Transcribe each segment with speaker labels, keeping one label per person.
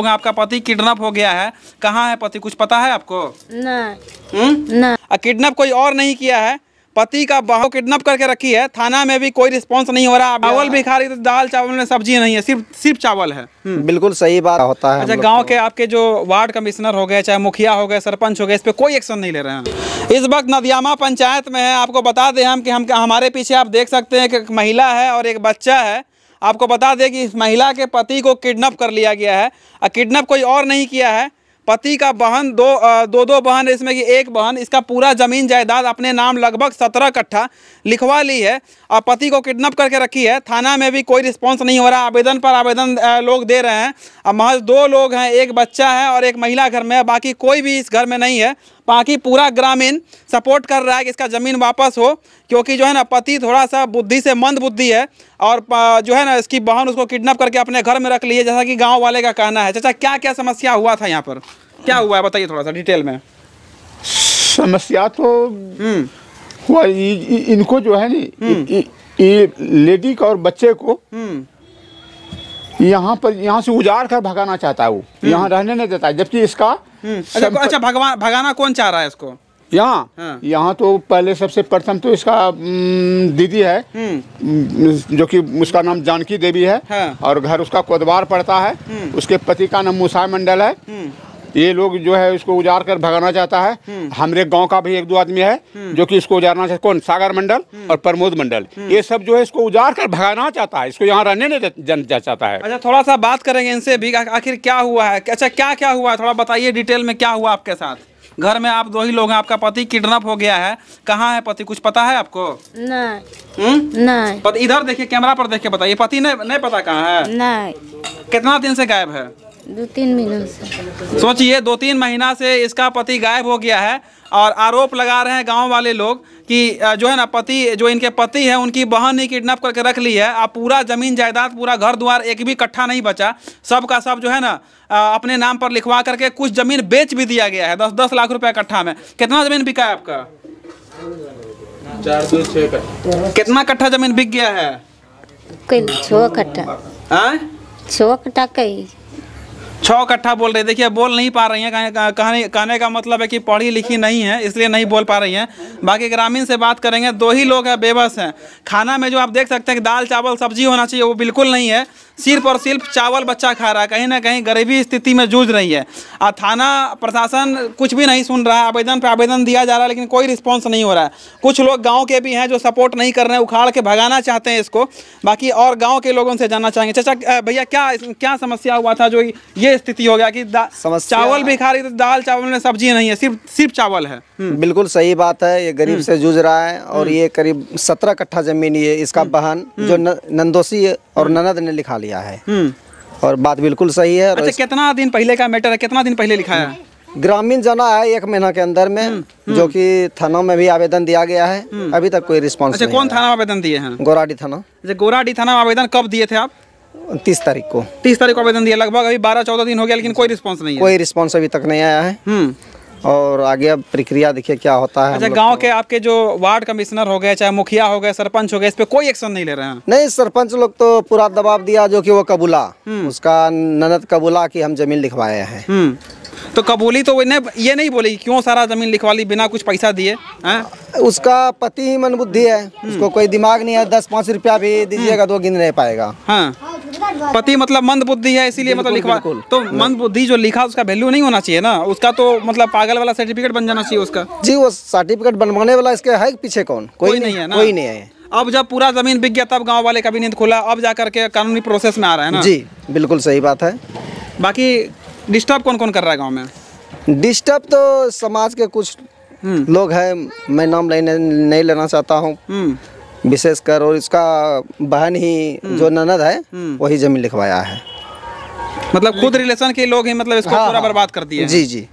Speaker 1: होगा आपका पति किडनैप हो गया है कहाँ है पति कुछ पता है आपको नहीं हम्म? किडनैप कोई और नहीं किया है पति का बहु किडनैप करके रखी है थाना में भी कोई रिस्पांस नहीं हो रहा चावल भी खा रही तो दाल चावल में सब्जी नहीं है सिर्फ
Speaker 2: सिर्फ चावल है हम्म। बिल्कुल सही बात होता है अच्छा गांव
Speaker 1: के आपके जो वार्ड कमिश्नर हो गए चाहे मुखिया हो गए सरपंच हो गए इस पे कोई एक्शन नहीं ले रहे हैं इस वक्त नदियामा पंचायत में है आपको बता दें हम की हम हमारे पीछे आप देख सकते हैं एक महिला है और एक बच्चा है आपको बता दें कि इस महिला के पति को किडनैप कर लिया गया है और किडनैप कोई और नहीं किया है पति का बहन दो दो दो बहन इसमें कि एक बहन इसका पूरा जमीन जायदाद अपने नाम लगभग सत्रह कट्ठा लिखवा ली है और पति को किडनैप करके रखी है थाना में भी कोई रिस्पांस नहीं हो रहा आवेदन पर आवेदन लोग दे रहे हैं और महज दो लोग हैं एक बच्चा है और एक महिला घर में बाकी कोई भी इस घर में नहीं है बाकी पूरा ग्रामीण सपोर्ट कर रहा है कि इसका ज़मीन वापस हो क्योंकि जो है ना पति थोड़ा सा बुद्धि से मंद बुद्धि है और जो है ना इसकी बहन उसको किडनैप करके अपने घर में रख ली है जैसा कि गाँव वाले का कहना है चाचा क्या क्या समस्या हुआ था यहाँ पर क्या हुआ है बताइए थोड़ा सा डिटेल में समस्या तो हम्म। हुआ इनको जो है नी हम्म। ये लेडी और बच्चे को हम्म। यहाँ पर यहाँ से उजाड़ कर भगाना चाहता है वो यहाँ रहने नहीं देता जबकि इसका हम्म। अच्छा अच्छा भगवान भगाना कौन चाह रहा है इसको यहाँ हाँ। यहाँ तो पहले सबसे प्रथम तो इसका दीदी है हम्म। जो कि उसका नाम जानकी देवी है हाँ। और घर उसका कोदवार पड़ता है हम्म। उसके पति का नाम मुसा मंडल है ये लोग जो है इसको उजाड़ कर भगाना चाहता है हमारे हम्म। गांव का भी एक दो आदमी है हम्म। जो कि इसको उजाड़ना चाहता कौन सागर मंडल हम्म। और प्रमोद मंडल ये सब जो है इसको उजाड़ कर भगाना चाहता है इसको यहाँ रहने नहीं चाहता है अच्छा थोड़ा सा बात करेंगे इनसे भी आखिर क्या हुआ है अच्छा क्या क्या हुआ है थोड़ा बताइए डिटेल में क्या हुआ आपके साथ घर में आप दो ही लोग हैं आपका पति किडनैप हो गया है कहाँ है पति कुछ पता है आपको नहीं नहीं इधर देखिए कैमरा पर देख के बताइए पति नहीं नहीं पता कहाँ है नहीं कितना दिन से गायब है दो तीन महीना से सोचिए दो तीन महीना से इसका पति गायब हो गया है और आरोप लगा रहे हैं गांव वाले लोग कि जो है ना पति जो इनके पति हैं उनकी बहन ही किडनैप करके रख ली है आप पूरा ज़मीन जायदाद पूरा घर द्वार एक भी कट्ठा नहीं बचा सब का सब जो है ना अपने नाम पर लिखवा करके कुछ ज़मीन बेच भी दिया गया है दस दस लाख रुपया कट्ठा में कितना ज़मीन बिका है आपका चार कितना कट्ठा ज़मीन बिक गया है कट्ठा हाँ? कट्ठा कई छः कट्ठा बोल रही देखिए बोल नहीं पा रही हैं कहने कहने का मतलब है कि पढ़ी लिखी नहीं है इसलिए नहीं बोल पा रही हैं बाकी ग्रामीण से बात करेंगे दो ही लोग हैं बेबस हैं खाना में जो आप देख सकते हैं कि दाल चावल सब्जी होना चाहिए वो बिल्कुल नहीं है सिर्फ और सिर्फ चावल बच्चा खा रहा है कहीं ना कहीं गरीबी स्थिति में जूझ रही है और थाना प्रशासन कुछ भी नहीं सुन रहा है आवेदन पर आवेदन दिया जा रहा है लेकिन कोई रिस्पॉन्स नहीं हो रहा है कुछ लोग गाँव के भी हैं जो सपोर्ट नहीं कर रहे हैं उखाड़ के भगाना चाहते हैं इसको बाकी और गाँव के लोगों से जानना चाहेंगे चाचा भैया क्या क्या समस्या हुआ था जो ये ये स्थिति हो गया कि चावल भी खा रही तो दाल चावल में सब्जी नहीं है सिर्फ सिर्फ चावल है
Speaker 2: हम्म। बिल्कुल सही बात है ये गरीब हम्म। से जूझ रहा है और हम्म। ये करीब सत्रह कट्ठा जमीन ये इसका बहन जो नंदोसी और ननद ने लिखा लिया है और बात बिल्कुल सही है अच्छा
Speaker 1: कितना दिन पहले का मैटर है कितना दिन पहले लिखा है
Speaker 2: ग्रामीण जना है एक महीना के अंदर में जो कि थाना में भी आवेदन दिया गया है अभी तक कोई रिस्पॉन्स अच्छा कौन
Speaker 1: थाना आवेदन दिए हैं
Speaker 2: गोराडी थाना अच्छा,
Speaker 1: गोराडी थाना आवेदन कब दिए थे आप तीस तारीख को तीस तारीख को आवेदन दिया लगभग अभी बारह चौदह दिन हो गया लेकिन कोई रिस्पॉन्स नहीं है कोई रिस्पॉन्स
Speaker 2: अभी तक नहीं आया है हम्म। और आगे अब प्रक्रिया देखिए क्या होता है अच्छा
Speaker 1: गांव के आपके जो वार्ड कमिश्नर हो गए चाहे मुखिया हो गए सरपंच हो गए इस पे कोई एक्शन नहीं ले रहे हैं
Speaker 2: नहीं सरपंच लोग तो पूरा दबाव दिया जो कि वो कबूला हम्म। उसका ननद कबूला कि हम जमीन लिखवाए हैं हम्म।
Speaker 1: तो कबूली तो ने ये नहीं बोली क्यों सारा जमीन लिखवा ली बिना कुछ पैसा
Speaker 2: दिए उसका पति ही मन बुद्धि है उसको कोई दिमाग नहीं है दस पाँच रुपया भी दीजिएगा तो गिन नहीं पाएगा
Speaker 1: हाँ पति मतलब मंद बुद्धि है इसीलिए मतलब लिखवा तो मंद बुद्धि जो लिखा उसका वैल्यू नहीं होना चाहिए ना उसका तो मतलब पागल वाला सर्टिफिकेट बन जाना चाहिए उसका
Speaker 2: जी वो सर्टिफिकेट बनवाने वाला इसके है पीछे कौन कोई नहीं है ना कोई नहीं है
Speaker 1: अब जब पूरा जमीन बिक गया तब गाँव वाले का भी नींद खुला अब जा करके कानूनी प्रोसेस में आ रहा है ना जी
Speaker 2: बिल्कुल सही बात है
Speaker 1: बाकी डिस्टर्ब कौन कौन कर रहा है गाँव
Speaker 2: में डिस्टर्ब तो समाज के कुछ हम्म। लोग हैं मैं नाम लेने नहीं लेना चाहता हूँ हम्म। विशेषकर और इसका बहन ही हम्म। जो ननद है हम्म। वही जमीन लिखवाया है
Speaker 1: मतलब खुद रिलेशन के लोग ही मतलब इसको हाँ, पूरा हाँ। बर्बाद कर दिए जी जी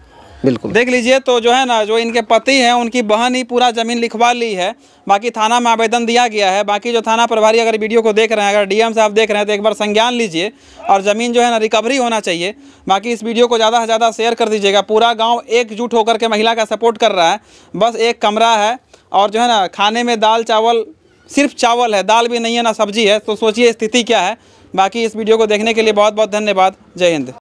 Speaker 1: बिल्कुल देख लीजिए तो जो है ना जो इनके पति हैं उनकी बहन ही पूरा जमीन लिखवा ली है बाकी थाना में आवेदन दिया गया है बाकी जो थाना प्रभारी अगर वीडियो को देख रहे हैं अगर डीएम साहब देख रहे हैं तो एक बार संज्ञान लीजिए और ज़मीन जो है ना रिकवरी होना चाहिए बाकी इस वीडियो को ज़्यादा से ज़्यादा शेयर कर दीजिएगा पूरा गाँव एकजुट होकर के महिला का सपोर्ट कर रहा है बस एक कमरा है और जो है ना खाने में दाल चावल सिर्फ चावल है दाल भी नहीं है ना सब्जी है तो सोचिए स्थिति क्या है बाकी इस वीडियो को देखने के लिए बहुत बहुत धन्यवाद जय हिंद